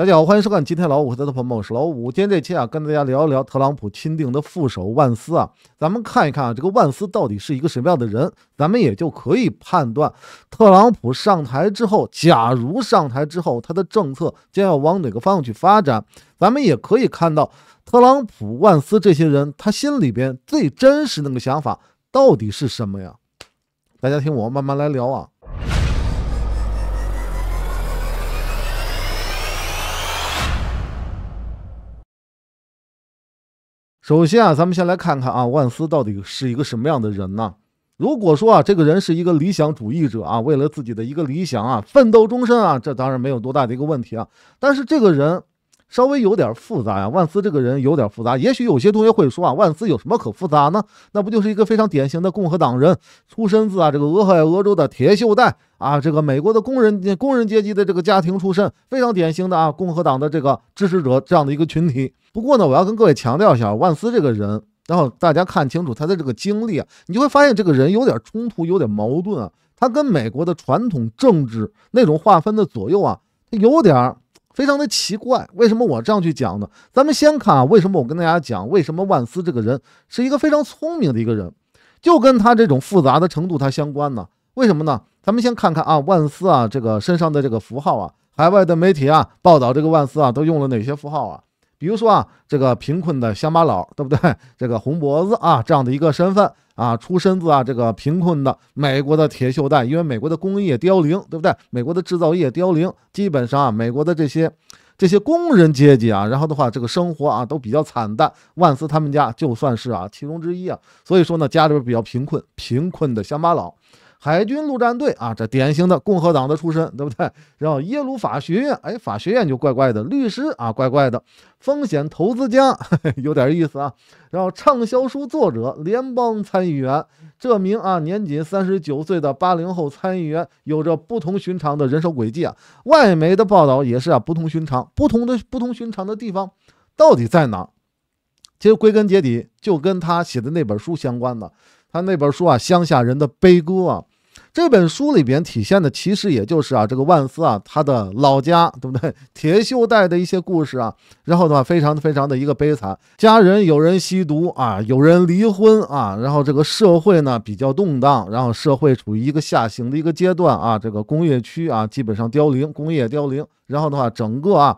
大家好，欢迎收看。今天老五和他的朋友们是老五。今天这期啊，跟大家聊一聊特朗普钦定的副手万斯啊。咱们看一看啊，这个万斯到底是一个什么样的人，咱们也就可以判断特朗普上台之后，假如上台之后，他的政策将要往哪个方向去发展。咱们也可以看到特朗普、万斯这些人，他心里边最真实那个想法到底是什么呀？大家听我慢慢来聊啊。首先啊，咱们先来看看啊，万斯到底是一个什么样的人呢？如果说啊，这个人是一个理想主义者啊，为了自己的一个理想啊，奋斗终身啊，这当然没有多大的一个问题啊。但是这个人。稍微有点复杂呀，万斯这个人有点复杂。也许有些同学会说啊，万斯有什么可复杂呢？那不就是一个非常典型的共和党人出身自啊这个俄亥俄州的铁锈带啊，这个美国的工人工人阶级的这个家庭出身，非常典型的啊共和党的这个支持者这样的一个群体。不过呢，我要跟各位强调一下，万斯这个人，然后大家看清楚他的这个经历啊，你就会发现这个人有点冲突，有点矛盾啊。他跟美国的传统政治那种划分的左右啊，他有点儿。非常的奇怪，为什么我这样去讲呢？咱们先看啊，为什么我跟大家讲，为什么万斯这个人是一个非常聪明的一个人，就跟他这种复杂的程度他相关呢？为什么呢？咱们先看看啊，万斯啊，这个身上的这个符号啊，海外的媒体啊报道这个万斯啊，都用了哪些符号啊？比如说啊，这个贫困的乡巴佬，对不对？这个红脖子啊，这样的一个身份。啊，出身自啊这个贫困的美国的铁锈带，因为美国的工业凋零，对不对？美国的制造业凋零，基本上啊，美国的这些这些工人阶级啊，然后的话，这个生活啊都比较惨淡。万斯他们家就算是啊其中之一啊，所以说呢，家里边比较贫困，贫困的乡巴佬。海军陆战队啊，这典型的共和党的出身，对不对？然后耶鲁法学院，哎，法学院就怪怪的，律师啊，怪怪的，风险投资家 有点意思啊。然后畅销书作者，联邦参议员，这名啊，年仅三十九岁的八零后参议员，有着不同寻常的人生轨迹啊。外媒的报道也是啊，不同寻常，不同的不同寻常的地方到底在哪？其实归根结底就跟他写的那本书相关的，他那本书啊，《乡下人的悲歌》啊。这本书里边体现的其实也就是啊，这个万斯啊，他的老家，对不对？铁锈带的一些故事啊，然后的话，非常非常的一个悲惨，家人有人吸毒啊，有人离婚啊，然后这个社会呢比较动荡，然后社会处于一个下行的一个阶段啊，这个工业区啊基本上凋零，工业凋零，然后的话，整个啊，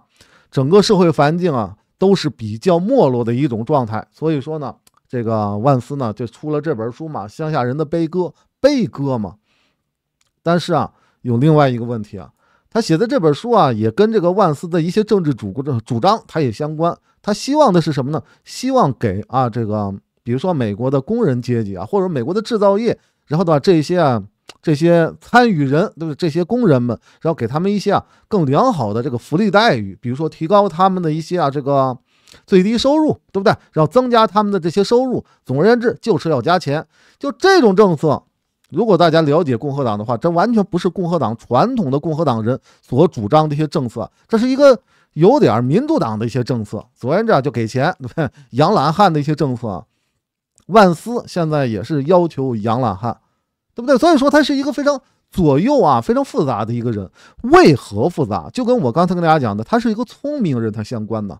整个社会环境啊都是比较没落的一种状态，所以说呢，这个万斯呢就出了这本书嘛，《乡下人的悲歌》，悲歌嘛。但是啊，有另外一个问题啊，他写的这本书啊，也跟这个万斯的一些政治主主张，他也相关。他希望的是什么呢？希望给啊这个，比如说美国的工人阶级啊，或者美国的制造业，然后的话，这些啊这些参与人，就是这些工人们，然后给他们一些啊更良好的这个福利待遇，比如说提高他们的一些啊这个最低收入，对不对？然后增加他们的这些收入，总而言之，就是要加钱，就这种政策。如果大家了解共和党的话，这完全不是共和党传统的共和党人所主张的一些政策，这是一个有点民主党的一些政策。昨天这就给钱，对不对？养懒汉的一些政策，万斯现在也是要求养懒汉，对不对？所以说他是一个非常左右啊，非常复杂的一个人。为何复杂？就跟我刚才跟大家讲的，他是一个聪明人，他相关的。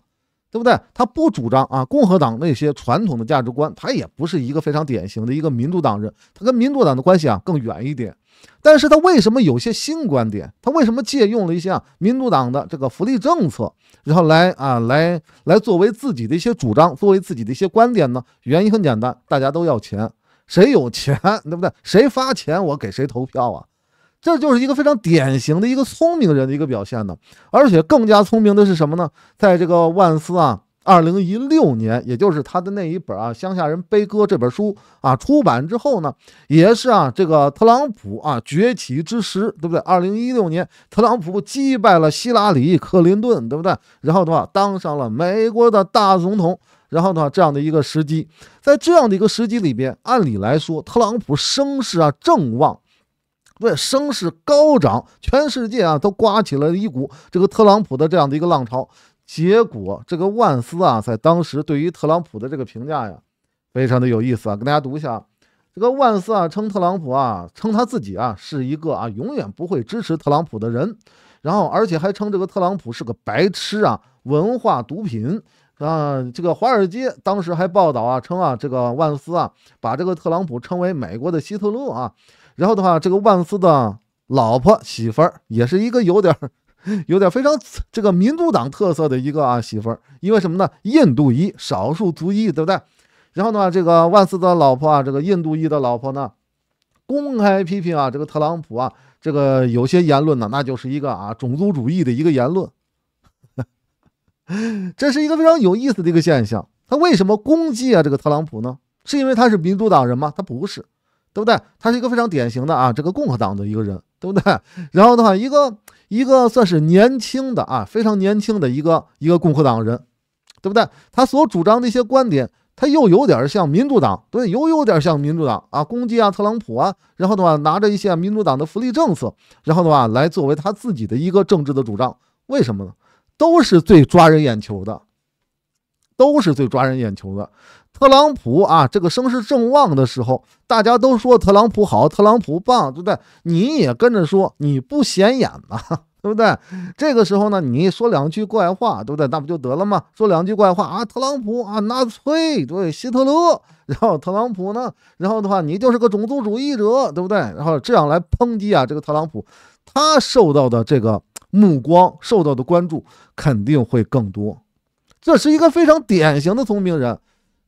对不对？他不主张啊，共和党那些传统的价值观，他也不是一个非常典型的一个民主党人，他跟民主党的关系啊更远一点。但是他为什么有些新观点？他为什么借用了一些民主党的这个福利政策，然后来啊来来作为自己的一些主张，作为自己的一些观点呢？原因很简单，大家都要钱，谁有钱，对不对？谁发钱，我给谁投票啊？这就是一个非常典型的一个聪明人的一个表现呢，而且更加聪明的是什么呢？在这个万斯啊，二零一六年，也就是他的那一本啊《乡下人悲歌》这本书啊出版之后呢，也是啊这个特朗普啊崛起之时，对不对？二零一六年，特朗普击败了希拉里·克林顿，对不对？然后的话，当上了美国的大总统。然后的话，这样的一个时机，在这样的一个时机里边，按理来说，特朗普声势啊正旺。为声势高涨，全世界啊都刮起了一股这个特朗普的这样的一个浪潮。结果，这个万斯啊，在当时对于特朗普的这个评价呀，非常的有意思啊。跟大家读一下，这个万斯啊称特朗普啊称他自己啊是一个啊永远不会支持特朗普的人，然后而且还称这个特朗普是个白痴啊，文化毒品。啊，这个华尔街当时还报道啊，称啊，这个万斯啊，把这个特朗普称为美国的希特勒啊。然后的话，这个万斯的老婆媳妇儿也是一个有点有点非常这个民主党特色的一个啊媳妇儿，因为什么呢？印度裔少数族裔，对不对？然后呢，这个万斯的老婆啊，这个印度裔的老婆呢，公开批评啊，这个特朗普啊，这个有些言论呢，那就是一个啊种族主义的一个言论。这是一个非常有意思的一个现象。他为什么攻击啊这个特朗普呢？是因为他是民主党人吗？他不是，对不对？他是一个非常典型的啊这个共和党的一个人，对不对？然后的话，一个一个算是年轻的啊，非常年轻的一个一个共和党人，对不对？他所主张的一些观点，他又有点像民主党，对，又有点像民主党啊，攻击啊特朗普啊，然后的话拿着一些民主党的福利政策，然后的话来作为他自己的一个政治的主张，为什么呢？都是最抓人眼球的，都是最抓人眼球的。特朗普啊，这个声势正旺的时候，大家都说特朗普好，特朗普棒，对不对？你也跟着说，你不显眼吗？对不对？这个时候呢，你说两句怪话，对不对？那不就得了吗？说两句怪话啊，特朗普啊，纳粹，对希特勒，然后特朗普呢，然后的话，你就是个种族主义者，对不对？然后这样来抨击啊，这个特朗普，他受到的这个。目光受到的关注肯定会更多，这是一个非常典型的聪明人，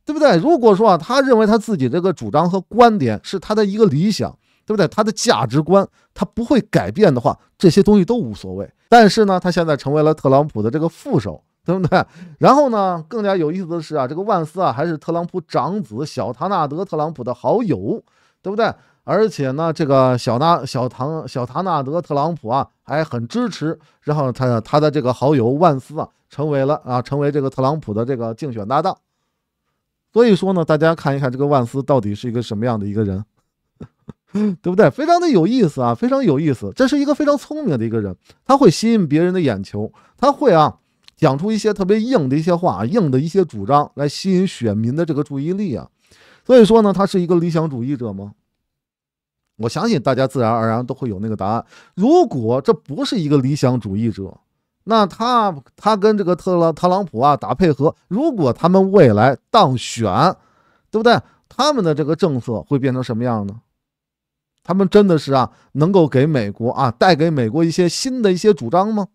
对不对？如果说啊，他认为他自己这个主张和观点是他的一个理想，对不对？他的价值观他不会改变的话，这些东西都无所谓。但是呢，他现在成为了特朗普的这个副手，对不对？然后呢，更加有意思的是啊，这个万斯啊，还是特朗普长子小唐纳德特朗普的好友，对不对？而且呢，这个小纳、小唐、小唐纳德·特朗普啊，还很支持。然后他、他的这个好友万斯啊，成为了啊，成为这个特朗普的这个竞选搭档。所以说呢，大家看一看这个万斯到底是一个什么样的一个人，对不对？非常的有意思啊，非常有意思。这是一个非常聪明的一个人，他会吸引别人的眼球，他会啊，讲出一些特别硬的一些话、硬的一些主张来吸引选民的这个注意力啊。所以说呢，他是一个理想主义者吗？我相信大家自然而然都会有那个答案。如果这不是一个理想主义者，那他他跟这个特朗特朗普啊打配合，如果他们未来当选，对不对？他们的这个政策会变成什么样呢？他们真的是啊能够给美国啊带给美国一些新的一些主张吗？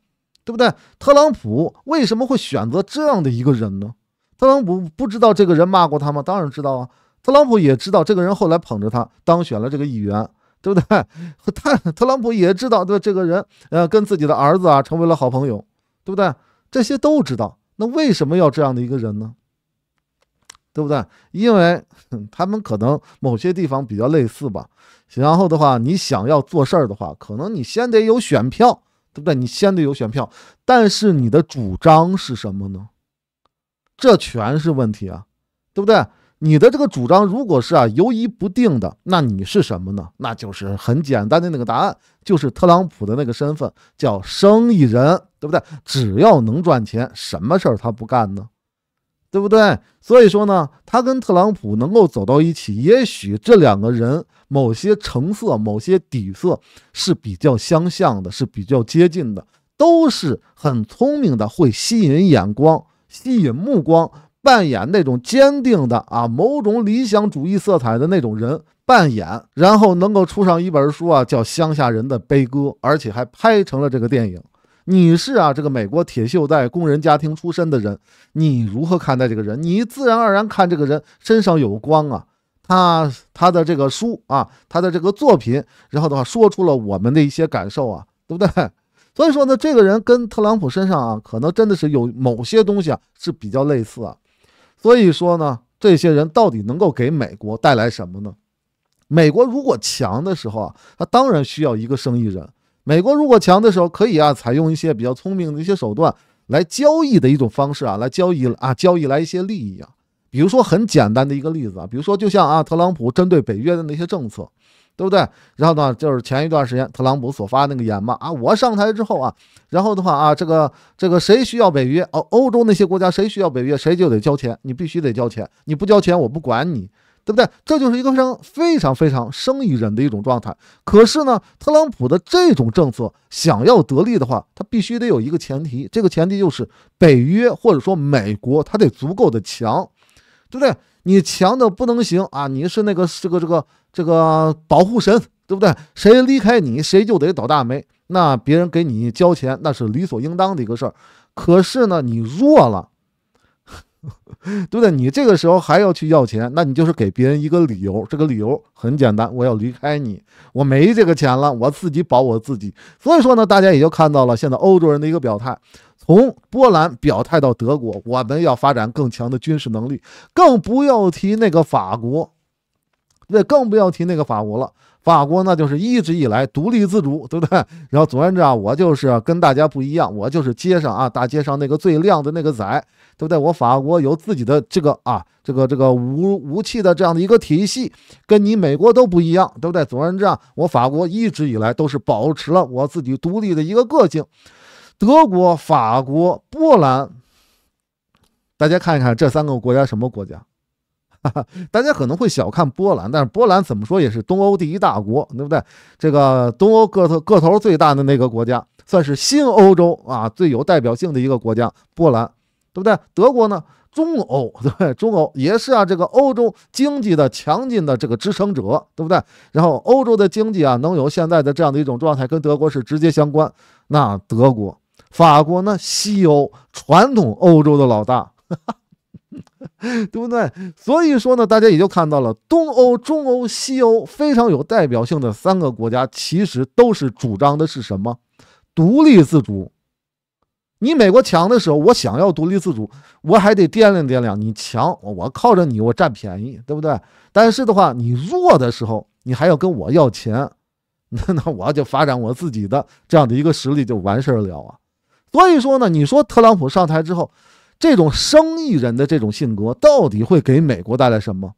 对不对？特朗普为什么会选择这样的一个人呢？特朗普不知道这个人骂过他吗？当然知道啊。特朗普也知道这个人后来捧着他当选了这个议员，对不对？他特朗普也知道，对这个人，呃，跟自己的儿子啊成为了好朋友，对不对？这些都知道。那为什么要这样的一个人呢？对不对？因为他们可能某些地方比较类似吧。然后的话，你想要做事儿的话，可能你先得有选票，对不对？你先得有选票。但是你的主张是什么呢？这全是问题啊，对不对？你的这个主张如果是啊犹疑不定的，那你是什么呢？那就是很简单的那个答案，就是特朗普的那个身份叫生意人，对不对？只要能赚钱，什么事儿他不干呢？对不对？所以说呢，他跟特朗普能够走到一起，也许这两个人某些成色、某些底色是比较相像的，是比较接近的，都是很聪明的，会吸引眼光、吸引目光。扮演那种坚定的啊，某种理想主义色彩的那种人扮演，然后能够出上一本书啊，叫《乡下人的悲歌》，而且还拍成了这个电影。你是啊，这个美国铁锈带工人家庭出身的人，你如何看待这个人？你自然而然看这个人身上有光啊，他他的这个书啊，他的这个作品，然后的话说出了我们的一些感受啊，对不对？所以说呢，这个人跟特朗普身上啊，可能真的是有某些东西啊是比较类似啊。所以说呢，这些人到底能够给美国带来什么呢？美国如果强的时候啊，他当然需要一个生意人。美国如果强的时候，可以啊，采用一些比较聪明的一些手段来交易的一种方式啊，来交易啊，交易来一些利益啊。比如说很简单的一个例子啊，比如说就像啊，特朗普针对北约的那些政策。对不对？然后呢，就是前一段时间特朗普所发那个言嘛，啊，我上台之后啊，然后的话啊，这个这个谁需要北约哦，欧洲那些国家谁需要北约，谁就得交钱，你必须得交钱，你不交钱我不管你，对不对？这就是一个非常非常非常生意人的一种状态。可是呢，特朗普的这种政策想要得利的话，他必须得有一个前提，这个前提就是北约或者说美国他得足够的强，对不对？你强的不能行啊！你是那个这个这个这个保护神，对不对？谁离开你，谁就得倒大霉。那别人给你交钱，那是理所应当的一个事儿。可是呢，你弱了，对不对？你这个时候还要去要钱，那你就是给别人一个理由。这个理由很简单：我要离开你，我没这个钱了，我自己保我自己。所以说呢，大家也就看到了现在欧洲人的一个表态。从波兰表态到德国，我们要发展更强的军事能力，更不要提那个法国，那更不要提那个法国了。法国那就是一直以来独立自主，对不对？然后总而言之啊，我就是跟大家不一样，我就是街上啊大街上那个最靓的那个仔，对不对？我法国有自己的这个啊这个这个武武器的这样的一个体系，跟你美国都不一样，对不对？总而言之啊，我法国一直以来都是保持了我自己独立的一个个性。德国、法国、波兰，大家看一看这三个国家什么国家？大家可能会小看波兰，但是波兰怎么说也是东欧第一大国，对不对？这个东欧个头个头最大的那个国家，算是新欧洲啊最有代表性的一个国家，波兰，对不对？德国呢，中欧对 中欧也是啊，这个欧洲经济的强劲的这个支撑者，对不对？然后欧洲的经济啊，能有现在的这样的一种状态，跟德国是直接相关，那德国。法国呢，西欧传统欧洲的老大，对不对？所以说呢，大家也就看到了东欧、中欧、西欧非常有代表性的三个国家，其实都是主张的是什么？独立自主。你美国强的时候，我想要独立自主，我还得掂量掂量你强，我靠着你，我占便宜，对不对？但是的话，你弱的时候，你还要跟我要钱，那 那我就发展我自己的这样的一个实力就完事儿了啊。所以说呢，你说特朗普上台之后，这种生意人的这种性格到底会给美国带来什么？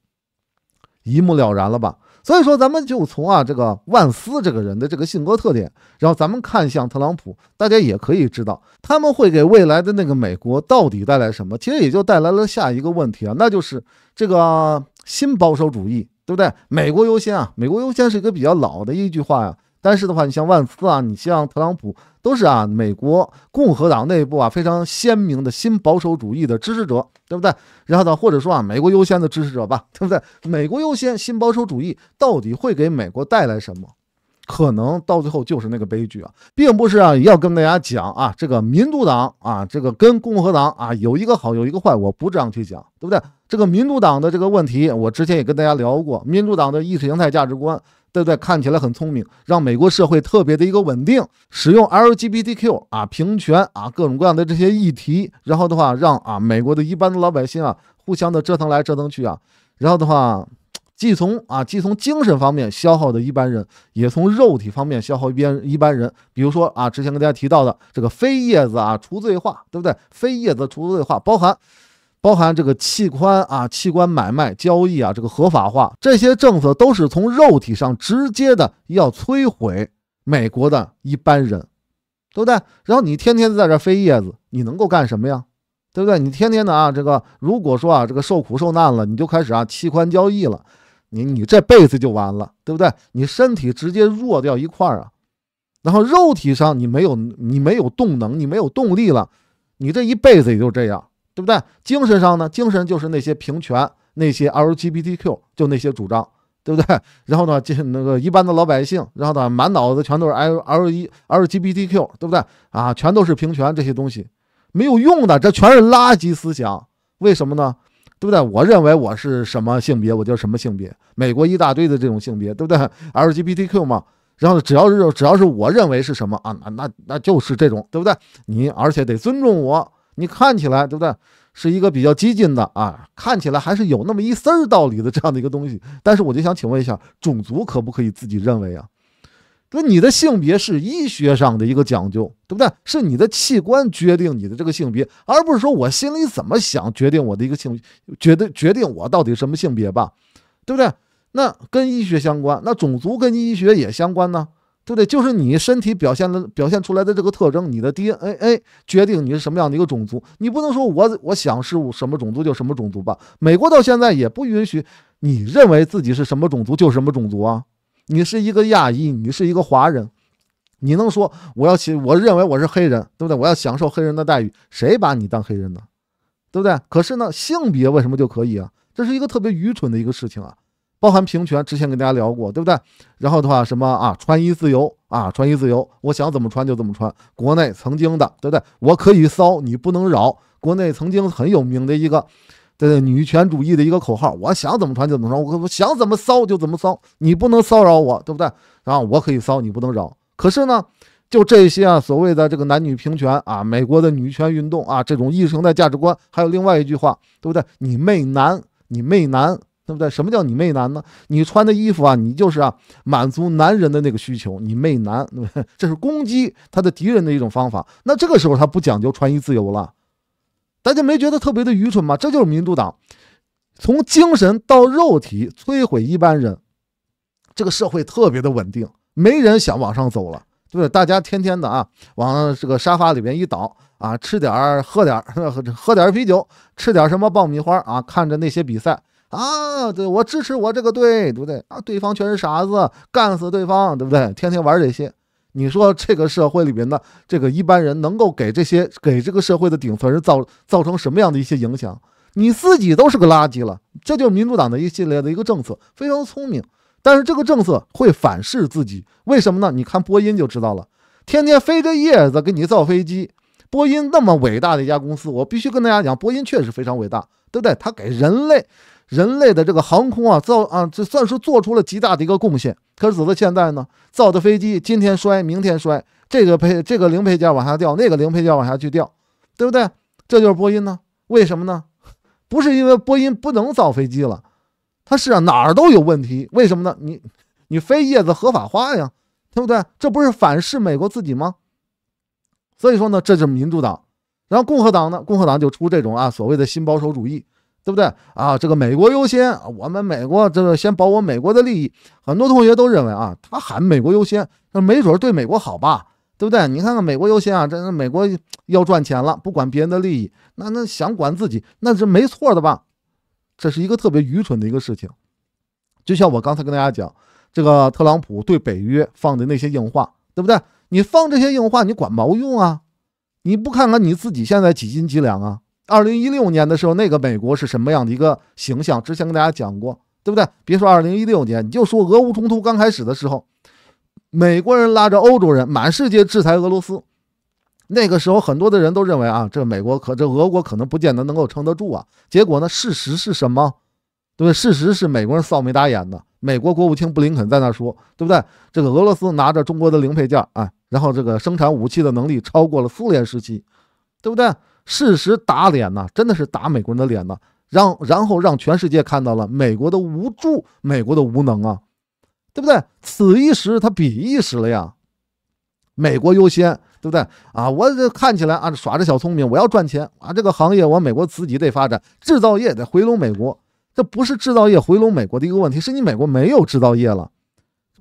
一目了然了吧？所以说，咱们就从啊这个万斯这个人的这个性格特点，然后咱们看向特朗普，大家也可以知道他们会给未来的那个美国到底带来什么。其实也就带来了下一个问题啊，那就是这个新保守主义，对不对？美国优先啊，美国优先是一个比较老的一句话呀。但是的话，你像万斯啊，你像特朗普。都是啊，美国共和党内部啊非常鲜明的新保守主义的支持者，对不对？然后呢，或者说啊，美国优先的支持者吧，对不对？美国优先、新保守主义到底会给美国带来什么？可能到最后就是那个悲剧啊，并不是啊，要跟大家讲啊，这个民主党啊，这个跟共和党啊有一个好有一个坏，我不这样去讲，对不对？这个民主党的这个问题，我之前也跟大家聊过，民主党的意识形态价值观。对不对？看起来很聪明，让美国社会特别的一个稳定。使用 LGBTQ 啊，平权啊，各种各样的这些议题，然后的话，让啊美国的一般的老百姓啊，互相的折腾来折腾去啊，然后的话，既从啊既从精神方面消耗的一般人，也从肉体方面消耗一边一般人，比如说啊，之前跟大家提到的这个非叶子啊，除罪化，对不对？非叶子除罪化包含。包含这个器官啊，器官买卖交易啊，这个合法化，这些政策都是从肉体上直接的要摧毁美国的一般人，对不对？然后你天天在这飞叶子，你能够干什么呀？对不对？你天天的啊，这个如果说啊，这个受苦受难了，你就开始啊器官交易了，你你这辈子就完了，对不对？你身体直接弱掉一块啊，然后肉体上你没有你没有动能，你没有动力了，你这一辈子也就这样。对不对？精神上呢？精神就是那些平权，那些 LGBTQ 就那些主张，对不对？然后呢，就是那个一般的老百姓，然后呢，满脑子全都是 L、L E LGBTQ，对不对啊？全都是平权这些东西，没有用的，这全是垃圾思想。为什么呢？对不对？我认为我是什么性别，我就什么性别。美国一大堆的这种性别，对不对？LGBTQ 嘛。然后只要是只要是我认为是什么啊，那那那就是这种，对不对？你而且得尊重我。你看起来对不对？是一个比较激进的啊，看起来还是有那么一丝儿道理的这样的一个东西。但是我就想请问一下，种族可不可以自己认为啊？说你的性别是医学上的一个讲究，对不对？是你的器官决定你的这个性别，而不是说我心里怎么想决定我的一个性，决定决定我到底什么性别吧，对不对？那跟医学相关，那种族跟医学也相关呢？对不对？就是你身体表现的、表现出来的这个特征，你的 DNA 决定你是什么样的一个种族。你不能说我我想是什么种族就什么种族吧？美国到现在也不允许你认为自己是什么种族就什么种族啊。你是一个亚裔，你是一个华人，你能说我要我认为我是黑人，对不对？我要享受黑人的待遇，谁把你当黑人呢？对不对？可是呢，性别为什么就可以啊？这是一个特别愚蠢的一个事情啊。包含平权，之前跟大家聊过，对不对？然后的话，什么啊？穿衣自由啊，穿衣自由，我想怎么穿就怎么穿。国内曾经的，对不对？我可以骚，你不能扰。国内曾经很有名的一个，对对，女权主义的一个口号，我想怎么穿就怎么穿，我我想怎么骚就怎么骚，你不能骚扰我，对不对？然后我可以骚，你不能扰。可是呢，就这些啊，所谓的这个男女平权啊，美国的女权运动啊，这种意识形态价值观，还有另外一句话，对不对？你媚男，你媚男。对不对？什么叫你媚男呢？你穿的衣服啊，你就是啊，满足男人的那个需求，你媚男，这是攻击他的敌人的一种方法。那这个时候他不讲究穿衣自由了，大家没觉得特别的愚蠢吗？这就是民主党从精神到肉体摧毁一般人，这个社会特别的稳定，没人想往上走了，对不对？大家天天的啊，往这个沙发里面一倒啊，吃点儿喝点儿 喝点儿啤酒，吃点什么爆米花啊，看着那些比赛。啊，对我支持我这个队，对不对？啊，对方全是傻子，干死对方，对不对？天天玩这些，你说这个社会里边的这个一般人能够给这些给这个社会的顶层人造造成什么样的一些影响？你自己都是个垃圾了，这就是民主党的一系列的一个政策，非常聪明，但是这个政策会反噬自己，为什么呢？你看波音就知道了，天天飞着叶子给你造飞机，波音那么伟大的一家公司，我必须跟大家讲，波音确实非常伟大，对不对？它给人类。人类的这个航空啊，造啊，这算是做出了极大的一个贡献。可是走到现在呢，造的飞机今天摔，明天摔，这个配这个零配件往下掉，那个零配件往下去掉，对不对？这就是波音呢？为什么呢？不是因为波音不能造飞机了，它是啊哪儿都有问题。为什么呢？你你飞叶子合法化呀，对不对？这不是反噬美国自己吗？所以说呢，这就是民主党。然后共和党呢，共和党就出这种啊所谓的新保守主义。对不对啊？这个美国优先我们美国这个先保我美国的利益。很多同学都认为啊，他喊美国优先，那没准对美国好吧，对不对？你看看美国优先啊，这美国要赚钱了，不管别人的利益，那那想管自己，那是没错的吧？这是一个特别愚蠢的一个事情。就像我刚才跟大家讲，这个特朗普对北约放的那些硬话，对不对？你放这些硬话，你管毛用啊？你不看看你自己现在几斤几两啊？二零一六年的时候，那个美国是什么样的一个形象？之前跟大家讲过，对不对？别说二零一六年，你就说俄乌冲突刚开始的时候，美国人拉着欧洲人满世界制裁俄罗斯，那个时候很多的人都认为啊，这美国可这俄国可能不见得能够撑得住啊。结果呢，事实是什么？对不对？事实是美国人扫眉打眼的。美国国务卿布林肯在那说，对不对？这个俄罗斯拿着中国的零配件啊，然后这个生产武器的能力超过了苏联时期，对不对？事实打脸呐，真的是打美国人的脸呐。让然后让全世界看到了美国的无助，美国的无能啊，对不对？此一时，他彼一时了呀。美国优先，对不对啊？我这看起来啊，耍着小聪明，我要赚钱啊。这个行业，我美国自己得发展，制造业得回笼美国。这不是制造业回笼美国的一个问题，是你美国没有制造业了。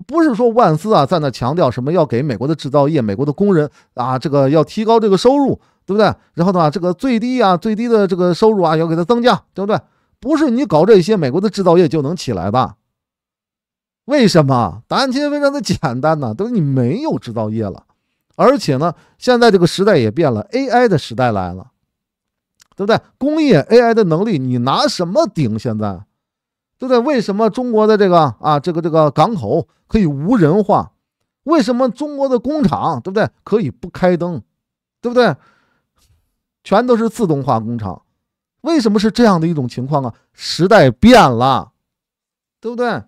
不是说万斯啊在那强调什么要给美国的制造业、美国的工人啊这个要提高这个收入。对不对？然后的话，这个最低啊，最低的这个收入啊，要给它增加，对不对？不是你搞这些美国的制造业就能起来的。为什么？答案其实非常的简单呐，就是你没有制造业了，而且呢，现在这个时代也变了，AI 的时代来了，对不对？工业 AI 的能力，你拿什么顶？现在，对不对？为什么中国的这个啊，这个这个港口可以无人化？为什么中国的工厂，对不对？可以不开灯，对不对？全都是自动化工厂，为什么是这样的一种情况啊？时代变了，对不对？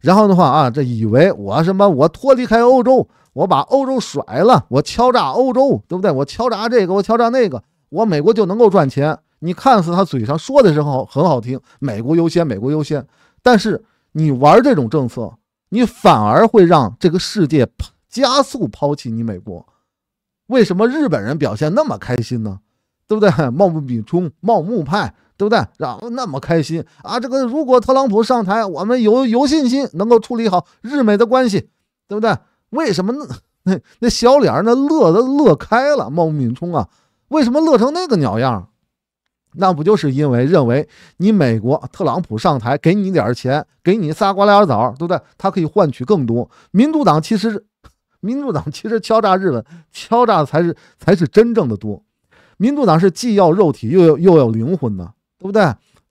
然后的话啊，这以为我什么，我脱离开欧洲，我把欧洲甩了，我敲诈欧洲，对不对？我敲诈这个，我敲诈那个，我美国就能够赚钱。你看似他嘴上说的时候很好听，“美国优先，美国优先”，但是你玩这种政策，你反而会让这个世界加速抛弃你美国。为什么日本人表现那么开心呢？对不对？冒 不比冲，冒目派，对不对？然后那么开心啊！这个如果特朗普上台，我们有有信心能够处理好日美的关系，对不对？为什么那 那那小脸儿那乐的乐开了？冒不民冲啊，为什么乐成那个鸟样？那不就是因为认为你美国特朗普上台，给你点钱，给你仨瓜俩枣，对不对？他可以换取更多。民主党其实。民主党其实敲诈日本，敲诈的才是才是真正的多。民主党是既要肉体又要又要灵魂呢，对不对？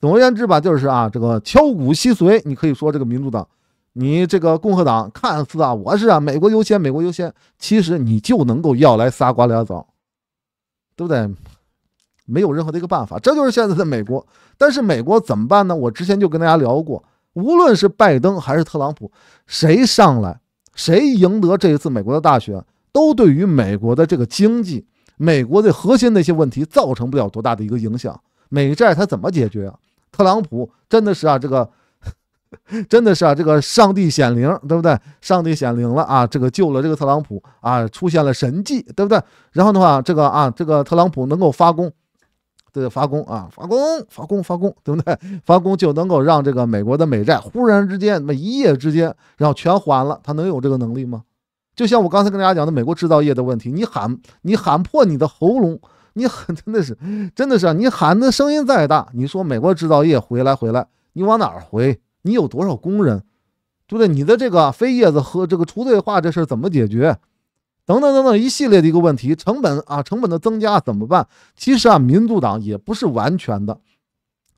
总而言之吧，就是啊，这个敲骨吸髓。你可以说这个民主党，你这个共和党，看似啊，我是啊，美国优先，美国优先，其实你就能够要来仨瓜俩枣，对不对？没有任何的一个办法，这就是现在的美国。但是美国怎么办呢？我之前就跟大家聊过，无论是拜登还是特朗普，谁上来？谁赢得这一次美国的大选，都对于美国的这个经济、美国的核心那些问题造成不了多大的一个影响。美债它怎么解决啊？特朗普真的是啊，这个 真的是啊，这个上帝显灵，对不对？上帝显灵了啊，这个救了这个特朗普啊，出现了神迹，对不对？然后的话，这个啊，这个特朗普能够发功。对发工啊，发工发工发工，对不对？发工就能够让这个美国的美债忽然之间，那么一夜之间，然后全还了，他能有这个能力吗？就像我刚才跟大家讲的，美国制造业的问题，你喊你喊破你的喉咙，你喊真的是真的是，你喊的声音再大，你说美国制造业回来回来，你往哪儿回？你有多少工人，对不对？你的这个非叶子和这个除罪化这事怎么解决？等等等等一系列的一个问题，成本啊，成本的增加怎么办？其实啊，民主党也不是完全的，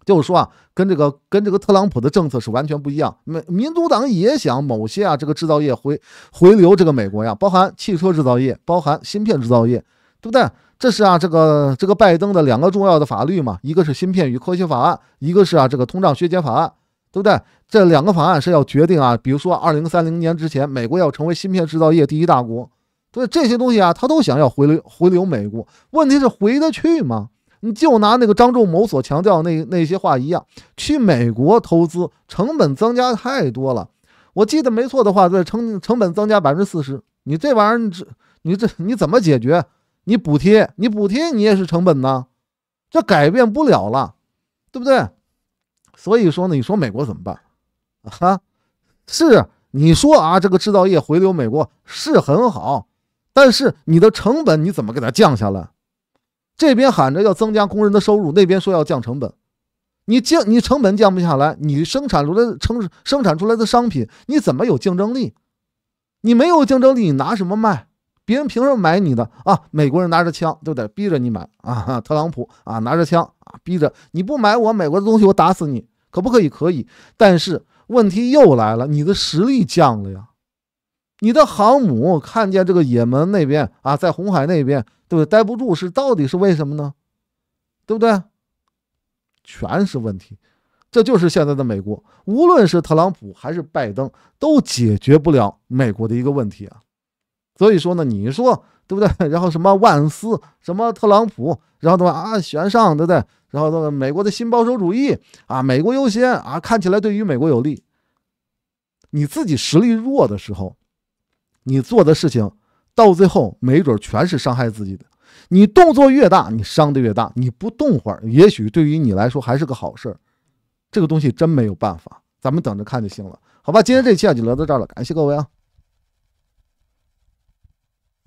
就是说啊，跟这个跟这个特朗普的政策是完全不一样。民民主党也想某些啊，这个制造业回回流这个美国呀，包含汽车制造业，包含芯片制造业，对不对？这是啊，这个这个拜登的两个重要的法律嘛，一个是芯片与科学法案，一个是啊这个通胀削减法案，对不对？这两个法案是要决定啊，比如说二零三零年之前，美国要成为芯片制造业第一大国。所以这些东西啊，他都想要回流回流美国。问题是回得去吗？你就拿那个张仲谋所强调那那些话一样，去美国投资成本增加太多了。我记得没错的话，对成成本增加百分之四十。你这玩意儿，你这你这你怎么解决？你补贴，你补贴你也是成本呐，这改变不了了，对不对？所以说呢，你说美国怎么办啊？是你说啊，这个制造业回流美国是很好。但是你的成本你怎么给它降下来？这边喊着要增加工人的收入，那边说要降成本。你降你成本降不下来，你生产出来成生产出来的商品你怎么有竞争力？你没有竞争力，你拿什么卖？别人凭什么买你的啊？美国人拿着枪都得逼着你买啊！特朗普啊拿着枪啊逼着你不买我美国的东西，我打死你，可不可以？可以。但是问题又来了，你的实力降了呀。你的航母看见这个也门那边啊，在红海那边，对不对？待不住是到底是为什么呢？对不对？全是问题，这就是现在的美国，无论是特朗普还是拜登，都解决不了美国的一个问题啊。所以说呢，你说对不对？然后什么万斯，什么特朗普，然后的话啊悬上对不对？然后的美国的新保守主义啊，美国优先啊，看起来对于美国有利。你自己实力弱的时候。你做的事情，到最后没准全是伤害自己的。你动作越大，你伤的越大。你不动会儿，也许对于你来说还是个好事儿。这个东西真没有办法，咱们等着看就行了，好吧？今天这期啊就聊到这儿了，感谢各位啊。